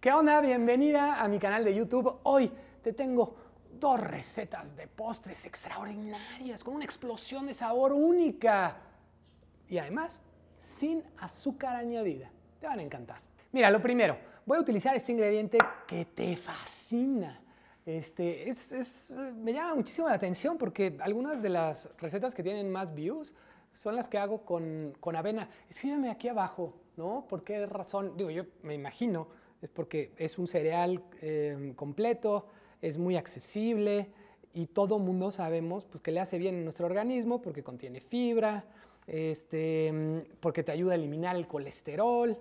¿Qué onda? Bienvenida a mi canal de YouTube. Hoy te tengo dos recetas de postres extraordinarias, con una explosión de sabor única y además sin azúcar añadida. Te van a encantar. Mira, lo primero, voy a utilizar este ingrediente que te fascina. Este, es, me llama muchísimo la atención porque algunas de las recetas que tienen más views son las que hago con, con avena. Escríbeme aquí abajo, ¿no? ¿Por qué razón? Digo, yo me imagino es porque es un cereal em, completo, es muy accesible y todo mundo sabemos pues, que le hace bien a nuestro organismo porque contiene fibra, este, em, porque te ayuda a eliminar el colesterol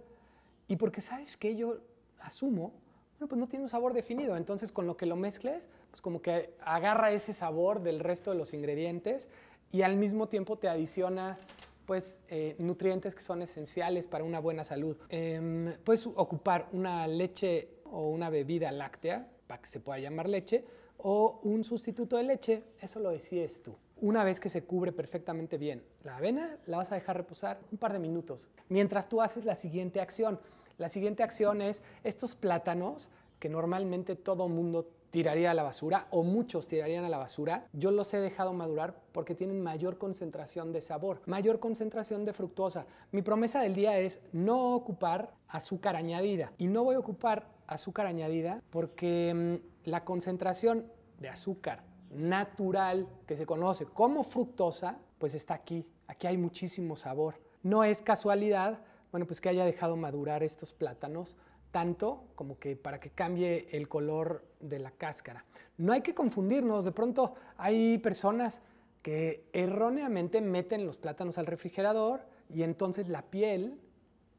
y porque, ¿sabes que Yo asumo, bueno, pues no tiene un sabor definido, entonces con lo que lo mezcles, pues como que agarra ese sabor del resto de los ingredientes y al mismo tiempo te adiciona pues, eh, nutrientes que son esenciales para una buena salud. Em, puedes ocupar una leche o una bebida láctea, para que se pueda llamar leche, o un sustituto de leche, eso lo decides tú. Una vez que se cubre perfectamente bien la avena, la vas a dejar reposar un par de minutos, mientras tú haces la siguiente acción. La siguiente acción es estos plátanos, que normalmente todo mundo tiraría a la basura o muchos tirarían a la basura, yo los he dejado madurar porque tienen mayor concentración de sabor, mayor concentración de fructosa. Mi promesa del día es no ocupar azúcar añadida y no voy a ocupar azúcar añadida porque mm, la concentración de azúcar natural que se conoce como fructosa, pues está aquí, aquí hay muchísimo sabor. No es casualidad, bueno, pues que haya dejado madurar estos plátanos tanto como que para que cambie el color de la cáscara. No hay que confundirnos, de pronto hay personas que erróneamente meten los plátanos al refrigerador y entonces la piel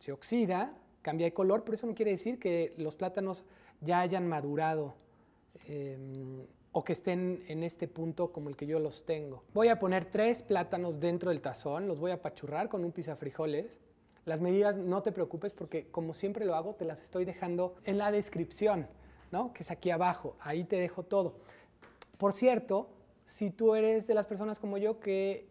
se oxida, cambia de color, pero eso no quiere decir que los plátanos ya hayan madurado em, o que estén en este punto como el que yo los tengo. Voy a poner tres plátanos dentro del tazón, los voy a pachurrar con un frijoles. Las medidas no te preocupes porque como siempre lo hago, te las estoy dejando en la descripción, ¿no? Que es aquí abajo, ahí te dejo todo. Por cierto, si tú eres de las personas como yo que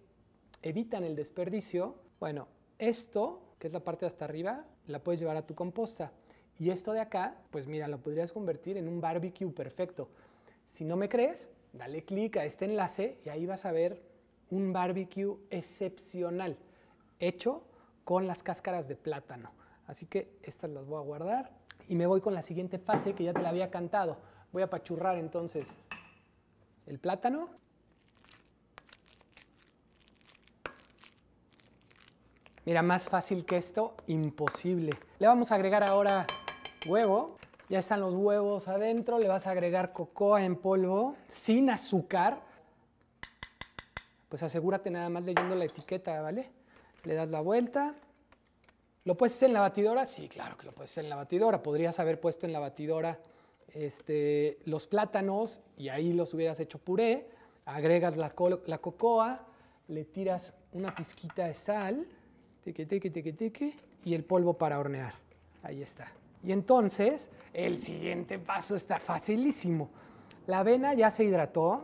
evitan el desperdicio, bueno, esto, que es la parte de hasta arriba, la puedes llevar a tu composta. Y esto de acá, pues mira, lo podrías convertir en un barbecue perfecto. Si no me crees, dale clic a este enlace y ahí vas a ver un barbecue excepcional, hecho con las cáscaras de plátano. Así que estas las voy a guardar y me voy con la siguiente fase que ya te la había cantado. Voy a pachurrar entonces el plátano. Mira, más fácil que esto, imposible. Le vamos a agregar ahora huevo. Ya están los huevos adentro. Le vas a agregar cocoa en polvo sin azúcar. Pues asegúrate nada más leyendo la etiqueta, ¿vale? le das la vuelta. ¿Lo puedes hacer en la batidora? Sí, claro que lo puedes hacer en la batidora. Podrías haber puesto en la batidora este, los plátanos y ahí los hubieras hecho puré. Agregas la, la cocoa, le tiras una pizquita de sal, teque, teque, teque, y el polvo para hornear. Ahí está. Y entonces, el siguiente paso está facilísimo. La avena ya se hidrató,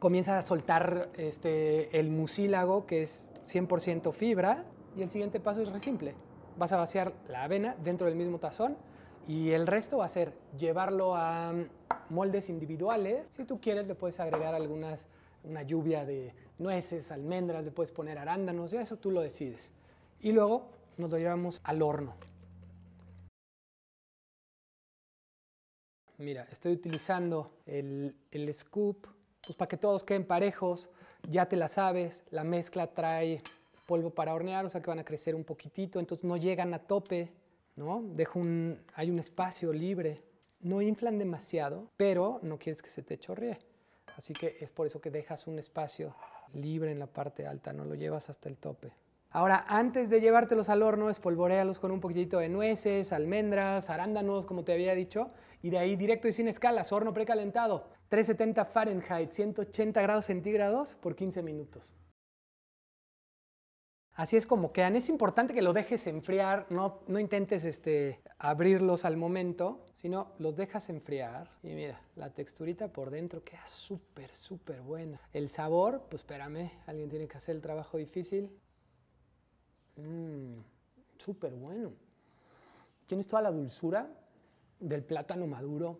comienza a soltar este, el mucílago, que es 100% fibra. Y el siguiente paso es re simple. Vas a vaciar la avena dentro del mismo tazón y el resto va a ser llevarlo a mm, moldes individuales. Si tú quieres le puedes agregar algunas, una lluvia de nueces, almendras, le puedes poner arándanos, ya eso tú lo decides. Y luego nos lo llevamos al horno. Mira, estoy utilizando el, el scoop pues para que todos queden parejos, ya te la sabes, la mezcla trae polvo para hornear, o sea que van a crecer un poquitito, entonces no llegan a tope, ¿no? Dejo un, hay un espacio libre. No inflan demasiado, pero no quieres que se te chorree. Así que es por eso que dejas un espacio libre en la parte alta, no lo llevas hasta el tope. Ahora, antes de llevártelos al horno, espolvorealos con un poquitito de nueces, almendras, arándanos, como te había dicho, y de ahí directo y sin escalas, horno precalentado, 370 Fahrenheit, 180 grados centígrados por 15 minutos. Así es como quedan. Es importante que lo dejes enfriar, no, intentes este, abrirlos al momento, sino los dejas enfriar. Y mira, la texturita por dentro queda súper, súper buena. El sabor, pues espérame, alguien tiene que hacer el trabajo difícil. Mmm, súper bueno. Tienes toda la dulzura del plátano maduro,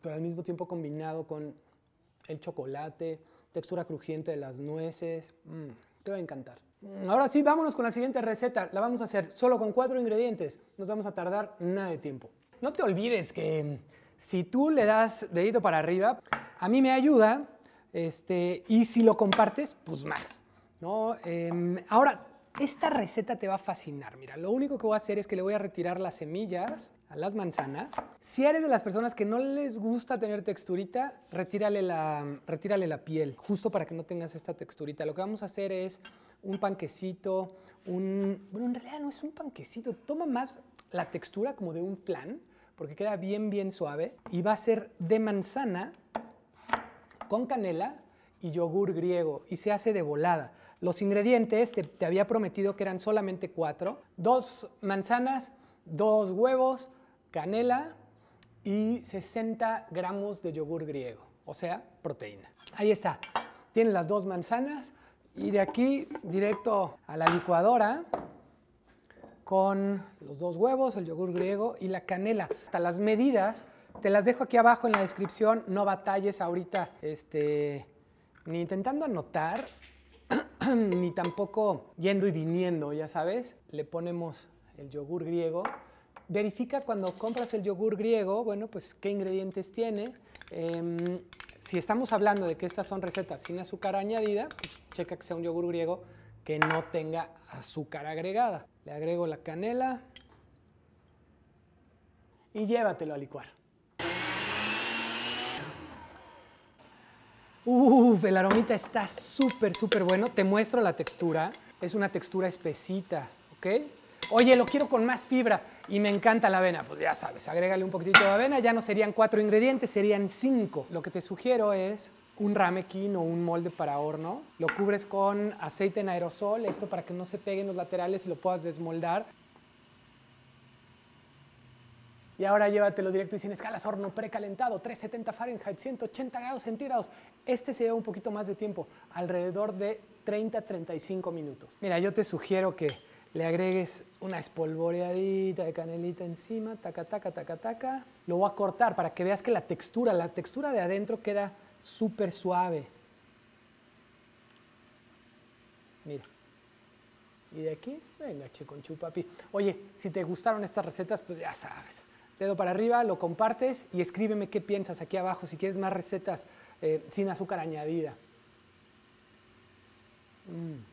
pero al mismo tiempo combinado con el chocolate, textura crujiente de las nueces. Mm, te va a encantar. Mm, ahora sí, vámonos con la siguiente receta. La vamos a hacer solo con cuatro ingredientes. Nos vamos a tardar nada de tiempo. No te olvides que mm, si tú le das dedito para arriba, a mí me ayuda. Este, y si lo compartes, pues más. ¿no? Em, ahora, esta receta te va a fascinar. Mira, lo único que voy a hacer es que le voy a retirar las semillas a las manzanas. Si eres de las personas que no les gusta tener texturita, retírale la, la piel, justo para que no tengas esta texturita. Lo que vamos a hacer es un panquecito, un... Bueno, en realidad no es un panquecito, toma más la textura como de un flan, porque queda bien, bien suave. Y va a ser de manzana con canela y yogur griego, y se hace de volada. Los ingredientes, te, había prometido que eran solamente cuatro. Dos manzanas, dos huevos, canela y 60 gramos de yogur griego, o sea, proteína. Ahí está. Tienes las dos manzanas y de aquí directo a la licuadora con los dos huevos, el yogur griego y la canela. Hasta las medidas te las dejo aquí abajo en la descripción. No batalles ahorita este, ni intentando anotar ni tampoco yendo y viniendo, ya sabes. Le ponemos el yogur griego. Verifica cuando compras el yogur griego, bueno, pues qué ingredientes tiene. Em, si estamos hablando de que estas son recetas sin azúcar añadida, pues, checa que sea un yogur griego que no tenga azúcar agregada. Le agrego la canela y llévatelo a licuar. Uf, el aromita está súper, súper bueno. Te muestro la textura. Es una textura espesita, ¿ok? Oye, lo quiero con más fibra y me encanta la avena. Pues ya sabes, agrégale un poquitito de avena. Ya no serían cuatro ingredientes, serían cinco. Lo que te sugiero es un ramequín o un molde para horno. Lo cubres con aceite en aerosol, esto para que no se peguen los laterales y lo puedas desmoldar y ahora llévatelo directo y sin escalas, horno precalentado, 370 Fahrenheit, 180 grados centígrados. Este se lleva un poquito más de tiempo, alrededor de 30-35 minutos. Mira, yo te sugiero que le agregues una espolvoreadita de canelita encima, taca, taca, taca, taca. Lo voy a cortar para que veas que la textura, la textura de adentro queda súper suave. Mira. Y de aquí, venga, che con chupapi. Oye, si te gustaron estas recetas, pues ya sabes dedo para arriba, lo compartes y escríbeme qué piensas aquí abajo si quieres más recetas eh, sin azúcar añadida. Mm.